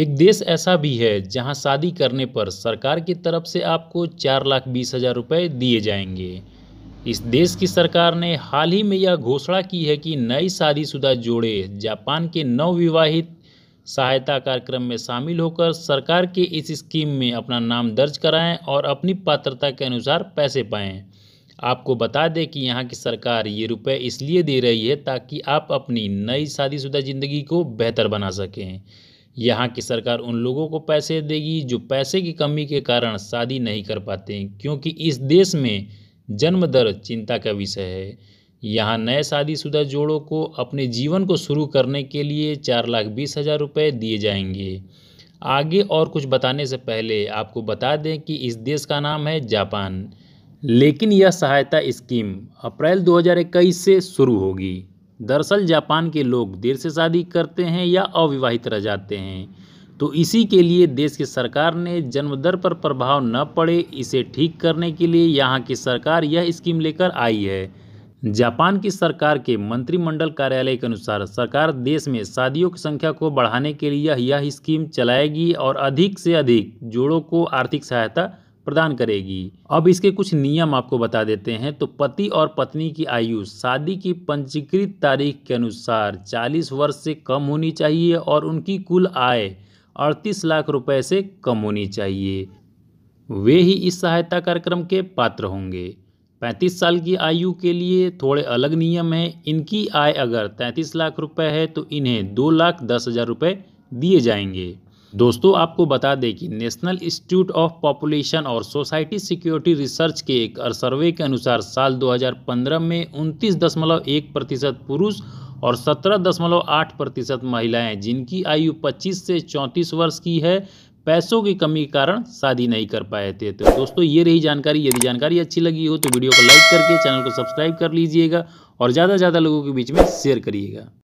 एक देश ऐसा भी है जहां शादी करने पर सरकार की तरफ से आपको चार लाख बीस हज़ार रुपये दिए जाएंगे इस देश की सरकार ने हाल ही में यह घोषणा की है कि नई शादीशुदा जोड़े जापान के नवविवाहित सहायता कार्यक्रम में शामिल होकर सरकार के इस स्कीम में अपना नाम दर्ज कराएं और अपनी पात्रता के अनुसार पैसे पाएं आपको बता दें कि यहाँ की सरकार ये रुपए इसलिए दे रही है ताकि आप अपनी नई शादीशुदा ज़िंदगी को बेहतर बना सकें यहाँ की सरकार उन लोगों को पैसे देगी जो पैसे की कमी के कारण शादी नहीं कर पाते क्योंकि इस देश में जन्म दर चिंता का विषय है यहाँ नए शादीशुदा जोड़ों को अपने जीवन को शुरू करने के लिए चार लाख बीस हज़ार रुपये दिए जाएंगे आगे और कुछ बताने से पहले आपको बता दें कि इस देश का नाम है जापान लेकिन यह सहायता स्कीम अप्रैल 2021 से शुरू होगी दरअसल जापान के लोग देर से शादी करते हैं या अविवाहित रह जाते हैं तो इसी के लिए देश की सरकार ने जन्मदर पर प्रभाव न पड़े इसे ठीक करने के लिए यहाँ की सरकार यह स्कीम लेकर आई है जापान की सरकार के मंत्रिमंडल कार्यालय के अनुसार सरकार देश में शादियों की संख्या को बढ़ाने के लिए यह स्कीम चलाएगी और अधिक से अधिक जोड़ों को आर्थिक सहायता प्रदान करेगी अब इसके कुछ नियम आपको बता देते हैं तो पति और पत्नी की आयु शादी की पंजीकृत तारीख के अनुसार 40 वर्ष से कम होनी चाहिए और उनकी कुल आय 38 लाख रुपए से कम होनी चाहिए वे ही इस सहायता कार्यक्रम के पात्र होंगे 35 साल की आयु के लिए थोड़े अलग नियम हैं इनकी आय अगर 33 लाख रुपए है तो इन्हें दो लाख दस हज़ार रुपये दिए जाएंगे दोस्तों आपको बता दें कि नेशनल इंस्टीट्यूट ऑफ पॉपुलेशन और सोसाइटी सिक्योरिटी रिसर्च के एक सर्वे के अनुसार साल 2015 में उनतीस दशमलव एक प्रतिशत पुरुष और सत्रह दशमलव आठ प्रतिशत महिलाएँ जिनकी आयु 25 से 34 वर्ष की है पैसों की कमी के कारण शादी नहीं कर पाए थे तो दोस्तों ये रही जानकारी यदि जानकारी अच्छी लगी हो तो वीडियो को लाइक करके चैनल को सब्सक्राइब कर लीजिएगा और ज़्यादा से ज़्यादा लोगों के बीच में शेयर करिएगा